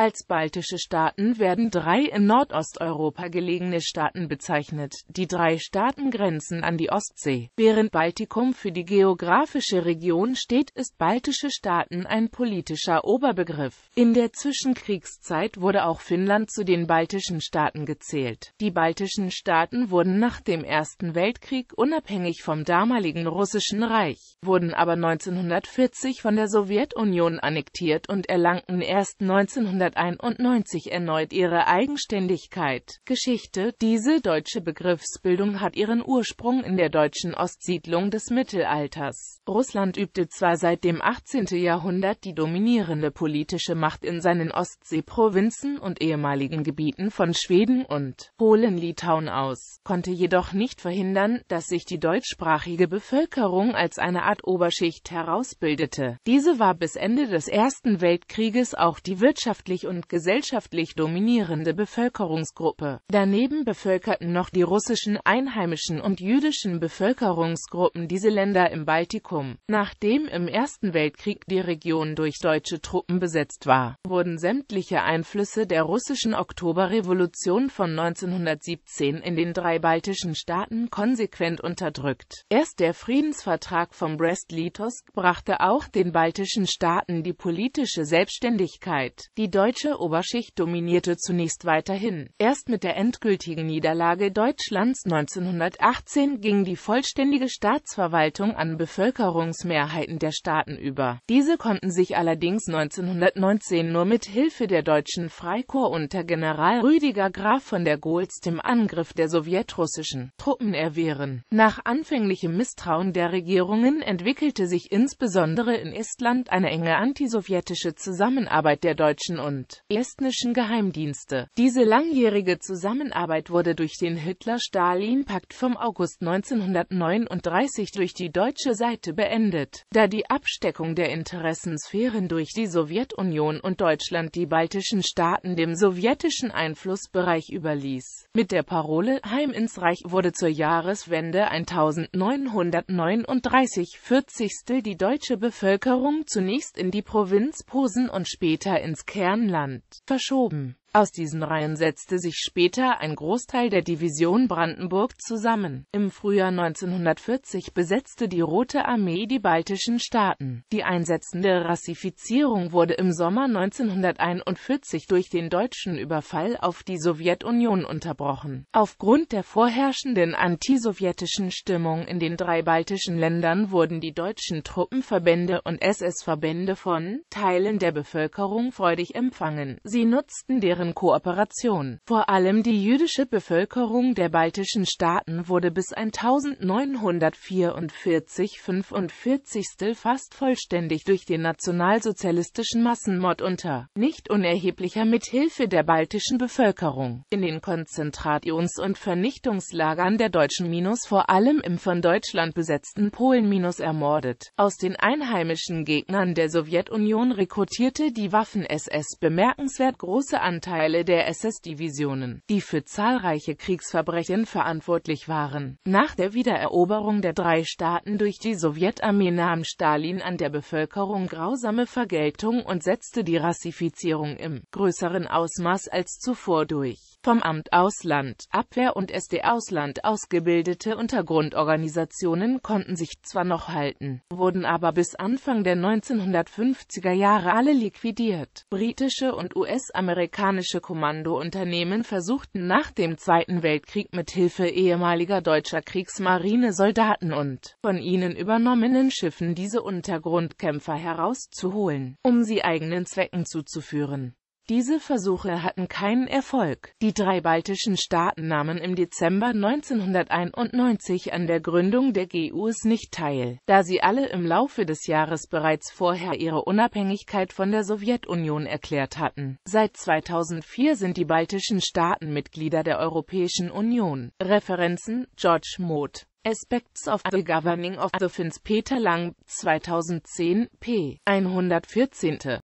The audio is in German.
Als baltische Staaten werden drei in Nordosteuropa gelegene Staaten bezeichnet, die drei Staaten grenzen an die Ostsee. Während Baltikum für die geografische Region steht, ist baltische Staaten ein politischer Oberbegriff. In der Zwischenkriegszeit wurde auch Finnland zu den baltischen Staaten gezählt. Die baltischen Staaten wurden nach dem Ersten Weltkrieg unabhängig vom damaligen Russischen Reich, wurden aber 1940 von der Sowjetunion annektiert und erlangten erst 19 1991 erneut ihre Eigenständigkeit. Geschichte Diese deutsche Begriffsbildung hat ihren Ursprung in der deutschen Ostsiedlung des Mittelalters. Russland übte zwar seit dem 18. Jahrhundert die dominierende politische Macht in seinen Ostseeprovinzen und ehemaligen Gebieten von Schweden und Polen-Litauen aus, konnte jedoch nicht verhindern, dass sich die deutschsprachige Bevölkerung als eine Art Oberschicht herausbildete. Diese war bis Ende des Ersten Weltkrieges auch die wirtschaftliche wirtschaftlich und gesellschaftlich dominierende Bevölkerungsgruppe. Daneben bevölkerten noch die russischen einheimischen und jüdischen Bevölkerungsgruppen diese Länder im Baltikum. Nachdem im Ersten Weltkrieg die Region durch deutsche Truppen besetzt war, wurden sämtliche Einflüsse der russischen Oktoberrevolution von 1917 in den drei baltischen Staaten konsequent unterdrückt. Erst der Friedensvertrag von Brest-Litovsk brachte auch den baltischen Staaten die politische Selbstständigkeit. Die deutsche Oberschicht dominierte zunächst weiterhin. Erst mit der endgültigen Niederlage Deutschlands 1918 ging die vollständige Staatsverwaltung an Bevölkerungsmehrheiten der Staaten über. Diese konnten sich allerdings 1919 nur mit Hilfe der deutschen Freikorps unter General Rüdiger Graf von der Goltz dem Angriff der sowjetrussischen Truppen erwehren. Nach anfänglichem Misstrauen der Regierungen entwickelte sich insbesondere in Estland eine enge antisowjetische Zusammenarbeit der deutschen und und estnischen Geheimdienste. Diese langjährige Zusammenarbeit wurde durch den Hitler-Stalin-Pakt vom August 1939 durch die deutsche Seite beendet, da die Absteckung der Interessensphären durch die Sowjetunion und Deutschland die baltischen Staaten dem sowjetischen Einflussbereich überließ. Mit der Parole Heim ins Reich wurde zur Jahreswende 1939 40. die deutsche Bevölkerung zunächst in die Provinz Posen und später ins Kern Land verschoben. Aus diesen Reihen setzte sich später ein Großteil der Division Brandenburg zusammen. Im Frühjahr 1940 besetzte die Rote Armee die baltischen Staaten. Die einsetzende Rassifizierung wurde im Sommer 1941 durch den deutschen Überfall auf die Sowjetunion unterbrochen. Aufgrund der vorherrschenden antisowjetischen Stimmung in den drei baltischen Ländern wurden die deutschen Truppenverbände und SS-Verbände von Teilen der Bevölkerung freudig empfangen. Sie nutzten deren deren Kooperation. Vor allem die jüdische Bevölkerung der baltischen Staaten wurde bis 1944-45 fast vollständig durch den nationalsozialistischen Massenmord unter nicht unerheblicher Mithilfe der baltischen Bevölkerung in den Konzentrations- und Vernichtungslagern der Deutschen minus vor allem im von Deutschland besetzten Polen minus ermordet. Aus den einheimischen Gegnern der Sowjetunion rekrutierte die Waffen-SS bemerkenswert große Anteile Teile der SS-Divisionen, die für zahlreiche Kriegsverbrechen verantwortlich waren. Nach der Wiedereroberung der drei Staaten durch die Sowjetarmee nahm Stalin an der Bevölkerung grausame Vergeltung und setzte die Rassifizierung im größeren Ausmaß als zuvor durch vom Amt Ausland, Abwehr und SD Ausland ausgebildete Untergrundorganisationen konnten sich zwar noch halten, wurden aber bis Anfang der 1950er Jahre alle liquidiert. Britische und US-amerikanische Kommandounternehmen versuchten nach dem Zweiten Weltkrieg mit Hilfe ehemaliger deutscher Kriegsmarine-Soldaten und von ihnen übernommenen Schiffen diese Untergrundkämpfer herauszuholen, um sie eigenen Zwecken zuzuführen. Diese Versuche hatten keinen Erfolg. Die drei baltischen Staaten nahmen im Dezember 1991 an der Gründung der GUS nicht teil, da sie alle im Laufe des Jahres bereits vorher ihre Unabhängigkeit von der Sowjetunion erklärt hatten. Seit 2004 sind die baltischen Staaten Mitglieder der Europäischen Union. Referenzen George Moth Aspects of the Governing of the Finns Peter Lang, 2010, p. 114.